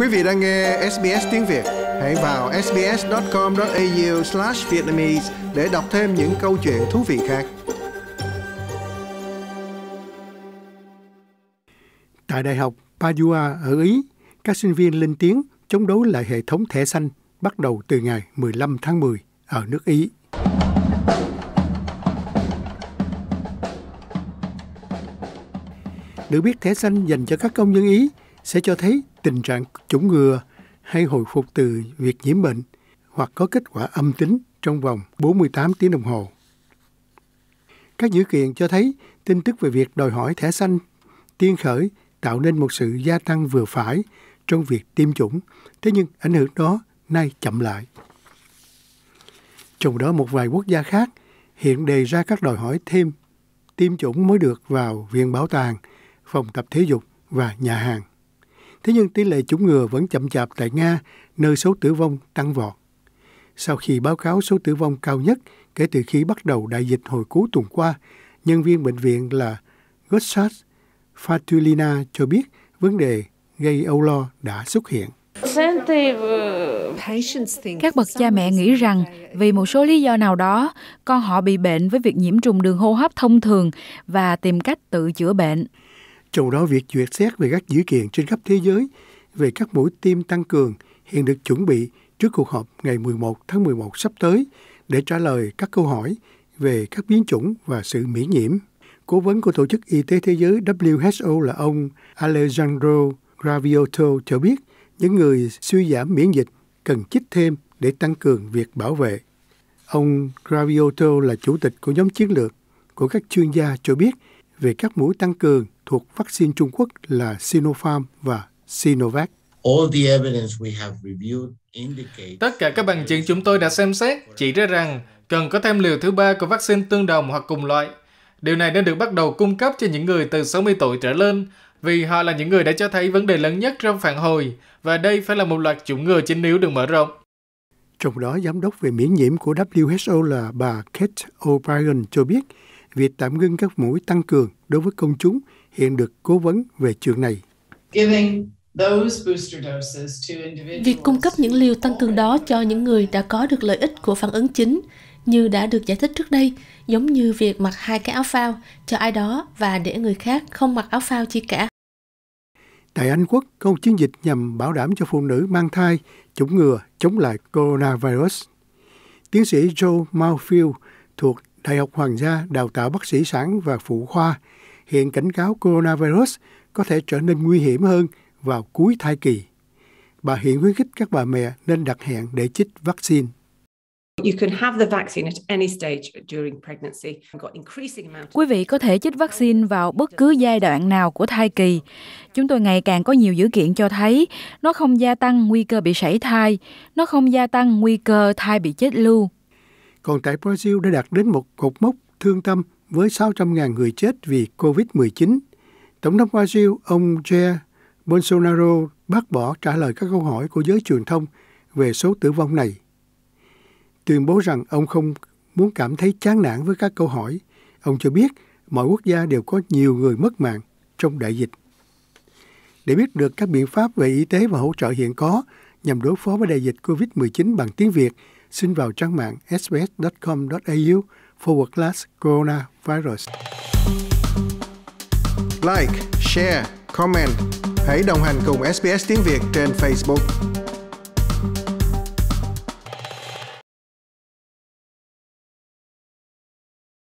Quý vị đang nghe SBS tiếng Việt, hãy vào sbs.com.au/vietnamese để đọc thêm những câu chuyện thú vị khác. Tại Đại học Padua ở Ý, các sinh viên lên tiếng chống đối lại hệ thống thẻ xanh bắt đầu từ ngày 15 tháng 10 ở nước Ý. Được biết thẻ xanh dành cho các công dân Ý sẽ cho thấy tình trạng chủng ngừa hay hồi phục từ việc nhiễm bệnh hoặc có kết quả âm tính trong vòng 48 tiếng đồng hồ. Các dữ kiện cho thấy tin tức về việc đòi hỏi thẻ xanh tiên khởi tạo nên một sự gia tăng vừa phải trong việc tiêm chủng, thế nhưng ảnh hưởng đó nay chậm lại. Trong đó một vài quốc gia khác hiện đề ra các đòi hỏi thêm tiêm chủng mới được vào viện bảo tàng, phòng tập thể dục và nhà hàng. Thế nhưng tỷ lệ chủng ngừa vẫn chậm chạp tại Nga, nơi số tử vong tăng vọt. Sau khi báo cáo số tử vong cao nhất kể từ khi bắt đầu đại dịch hồi cuối tuần qua, nhân viên bệnh viện là Gossard Fatulina cho biết vấn đề gây âu lo đã xuất hiện. Các bậc cha mẹ nghĩ rằng vì một số lý do nào đó, con họ bị bệnh với việc nhiễm trùng đường hô hấp thông thường và tìm cách tự chữa bệnh. Trong đó, việc duyệt xét về các dữ kiện trên khắp thế giới về các mũi tiêm tăng cường hiện được chuẩn bị trước cuộc họp ngày 11 tháng 11 sắp tới để trả lời các câu hỏi về các biến chủng và sự miễn nhiễm. Cố vấn của Tổ chức Y tế Thế giới WHO là ông Alejandro Gravioto cho biết những người suy giảm miễn dịch cần chích thêm để tăng cường việc bảo vệ. Ông Gravioto là chủ tịch của nhóm chiến lược của các chuyên gia cho biết về các mũi tăng cường thuộc vaccine Trung Quốc là Sinopharm và Sinovac. Tất cả các bằng chứng chúng tôi đã xem xét chỉ ra rằng cần có thêm liều thứ ba của vaccine tương đồng hoặc cùng loại. Điều này nên được bắt đầu cung cấp cho những người từ 60 tuổi trở lên vì họ là những người đã cho thấy vấn đề lớn nhất trong phản hồi và đây phải là một loạt chủng ngừa chính yếu được mở rộng. Trong đó, giám đốc về miễn nhiễm của WHO là bà Kate O'Brien cho biết, việc tạm ngưng các mũi tăng cường đối với công chúng – hiện được cố vấn về chuyện này. Việc cung cấp những liều tăng cường đó cho những người đã có được lợi ích của phản ứng chính, như đã được giải thích trước đây, giống như việc mặc hai cái áo phao cho ai đó và để người khác không mặc áo phao chi cả. Tại Anh Quốc, có chiến dịch nhằm bảo đảm cho phụ nữ mang thai, chủng ngừa, chống lại coronavirus. Tiến sĩ Joe Malfield thuộc Đại học Hoàng gia đào tạo bác sĩ sản và phụ khoa hiện cảnh cáo coronavirus có thể trở nên nguy hiểm hơn vào cuối thai kỳ. Bà hiện khuyến khích các bà mẹ nên đặt hẹn để chích vaccine. Quý vị có thể chích vaccine vào bất cứ giai đoạn nào của thai kỳ. Chúng tôi ngày càng có nhiều dữ kiện cho thấy nó không gia tăng nguy cơ bị sảy thai, nó không gia tăng nguy cơ thai bị chết lưu. Còn tại Brazil đã đạt đến một cột mốc thương tâm với 600.000 người chết vì COVID-19. Tổng thống Brazil ông Jair Bolsonaro bác bỏ trả lời các câu hỏi của giới truyền thông về số tử vong này. Tuyên bố rằng ông không muốn cảm thấy chán nản với các câu hỏi, ông cho biết mọi quốc gia đều có nhiều người mất mạng trong đại dịch. Để biết được các biện pháp về y tế và hỗ trợ hiện có nhằm đối phó với đại dịch COVID-19 bằng tiếng Việt, xin vào trang mạng sbs.com.au forward slash coronavirus. Like, share, comment. Hãy đồng hành cùng SBS Tiếng Việt trên Facebook.